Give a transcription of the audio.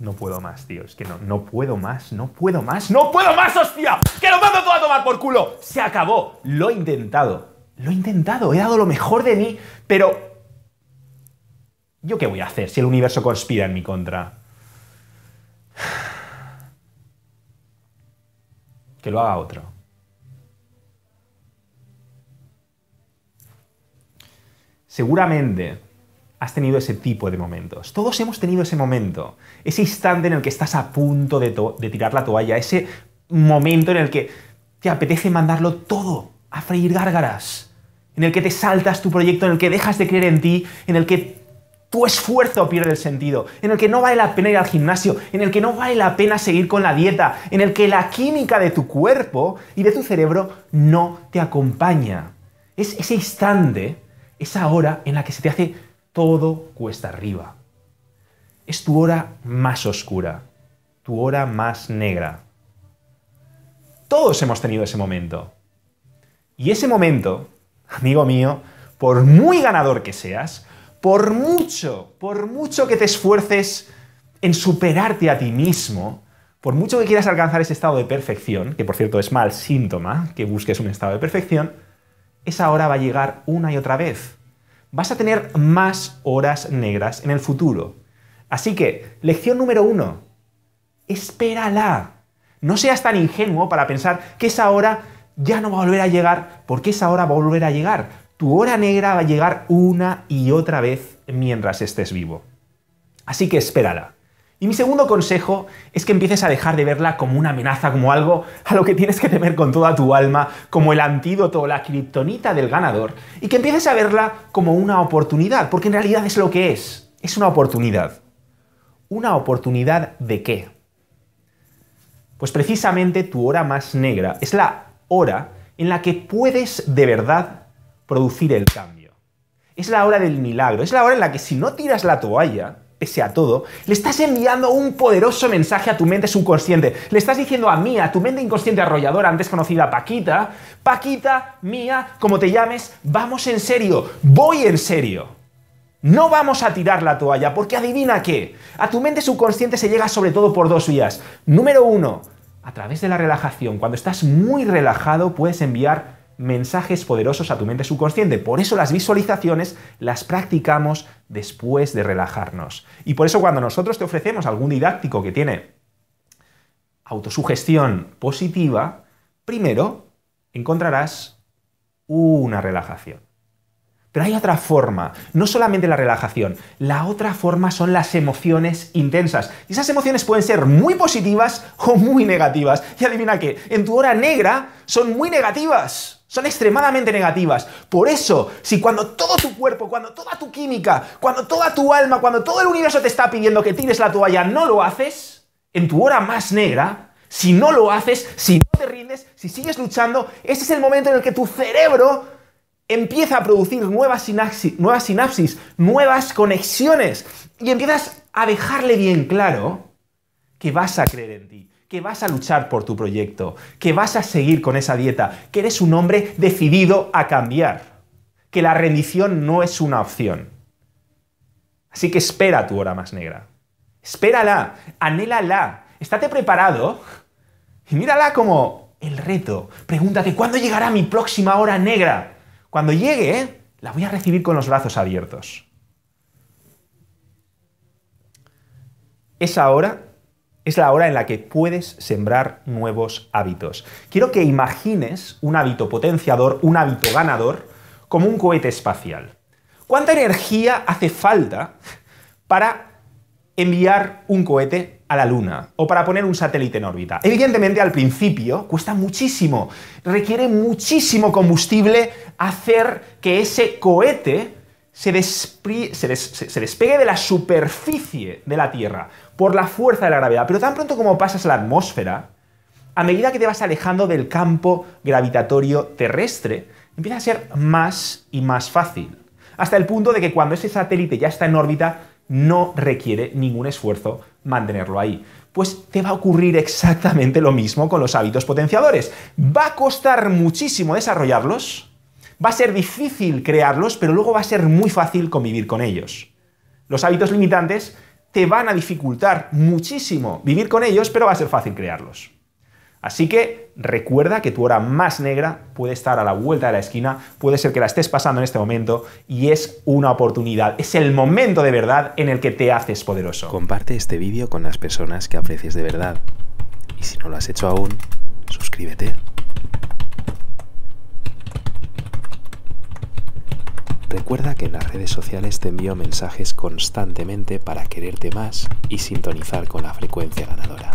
no puedo más, tío. Es que no, no puedo más, no puedo más, no puedo más, hostia. Que lo mando todo a tomar por culo. Se acabó. Lo he intentado. Lo he intentado. He dado lo mejor de mí, pero... ¿Yo qué voy a hacer si el universo conspira en mi contra? Que lo haga otro. Seguramente has tenido ese tipo de momentos. Todos hemos tenido ese momento, ese instante en el que estás a punto de, tirar la toalla, ese momento en el que te apetece mandarlo todo a freír gárgaras, en el que te saltas tu proyecto, en el que dejas de creer en ti, en el que tu esfuerzo pierde el sentido, en el que no vale la pena ir al gimnasio, en el que no vale la pena seguir con la dieta, en el que la química de tu cuerpo y de tu cerebro no te acompaña. Es ese instante, esa hora en la que se te hace todo cuesta arriba. Es tu hora más oscura, tu hora más negra. Todos hemos tenido ese momento. Y ese momento, amigo mío, por muy ganador que seas, por mucho, por mucho que te esfuerces en superarte a ti mismo, por mucho que quieras alcanzar ese estado de perfección, que por cierto es mal síntoma que busques un estado de perfección, esa hora va a llegar una y otra vez vas a tener más horas negras en el futuro. Así que, lección número uno, espérala. No seas tan ingenuo para pensar que esa hora ya no va a volver a llegar, porque esa hora va a volver a llegar. Tu hora negra va a llegar una y otra vez mientras estés vivo. Así que espérala. Y mi segundo consejo es que empieces a dejar de verla como una amenaza, como algo a lo que tienes que temer con toda tu alma, como el antídoto o la criptonita del ganador, y que empieces a verla como una oportunidad, porque en realidad es lo que es, es una oportunidad. ¿Una oportunidad de qué? Pues precisamente tu hora más negra es la hora en la que puedes de verdad producir el cambio. Es la hora del milagro, es la hora en la que si no tiras la toalla, sea todo, le estás enviando un poderoso mensaje a tu mente subconsciente. Le estás diciendo a mí, a tu mente inconsciente arrolladora, antes conocida Paquita, Paquita, Mía, como te llames, vamos en serio, voy en serio. No vamos a tirar la toalla, porque adivina qué. A tu mente subconsciente se llega sobre todo por dos vías. Número uno, a través de la relajación. Cuando estás muy relajado puedes enviar mensajes poderosos a tu mente subconsciente. Por eso las visualizaciones las practicamos después de relajarnos. Y por eso cuando nosotros te ofrecemos algún didáctico que tiene autosugestión positiva, primero encontrarás una relajación. Pero hay otra forma, no solamente la relajación, la otra forma son las emociones intensas. Y esas emociones pueden ser muy positivas o muy negativas. Y adivina qué, en tu hora negra son muy negativas. Son extremadamente negativas. Por eso, si cuando todo tu cuerpo, cuando toda tu química, cuando toda tu alma, cuando todo el universo te está pidiendo que tires la toalla, no lo haces, en tu hora más negra, si no lo haces, si no te rindes, si sigues luchando, ese es el momento en el que tu cerebro empieza a producir nuevas sinapsis, nuevas, conexiones y empiezas a dejarle bien claro que vas a creer en ti, que vas a luchar por tu proyecto, que vas a seguir con esa dieta, que eres un hombre decidido a cambiar, que la rendición no es una opción. Así que espera tu hora más negra. Espérala, anhélala, estate preparado y mírala como el reto. Pregúntate, ¿cuándo llegará mi próxima hora negra? Cuando llegue, la voy a recibir con los brazos abiertos. Esa hora es la hora en la que puedes sembrar nuevos hábitos. Quiero que imagines un hábito potenciador, un hábito ganador, como un cohete espacial. ¿Cuánta energía hace falta para enviar un cohete a la Luna o para poner un satélite en órbita? Evidentemente al principio cuesta muchísimo, requiere muchísimo combustible hacer que ese cohete se, despegue de la superficie de la Tierra por la fuerza de la gravedad. Pero tan pronto como pasas a la atmósfera, a medida que te vas alejando del campo gravitatorio terrestre, empieza a ser más y más fácil. Hasta el punto de que cuando ese satélite ya está en órbita, no requiere ningún esfuerzo mantenerlo ahí. Pues te va a ocurrir exactamente lo mismo con los hábitos potenciadores. Va a costar muchísimo desarrollarlos, Va a ser difícil crearlos, pero luego va a ser muy fácil convivir con ellos. Los hábitos limitantes te van a dificultar muchísimo vivir con ellos, pero va a ser fácil crearlos. Así que recuerda que tu hora más negra puede estar a la vuelta de la esquina, puede ser que la estés pasando en este momento y es una oportunidad, es el momento de verdad en el que te haces poderoso. Comparte este vídeo con las personas que aprecies de verdad. Y si no lo has hecho aún, suscríbete. Recuerda que en las redes sociales te envío mensajes constantemente para quererte más y sintonizar con la frecuencia ganadora.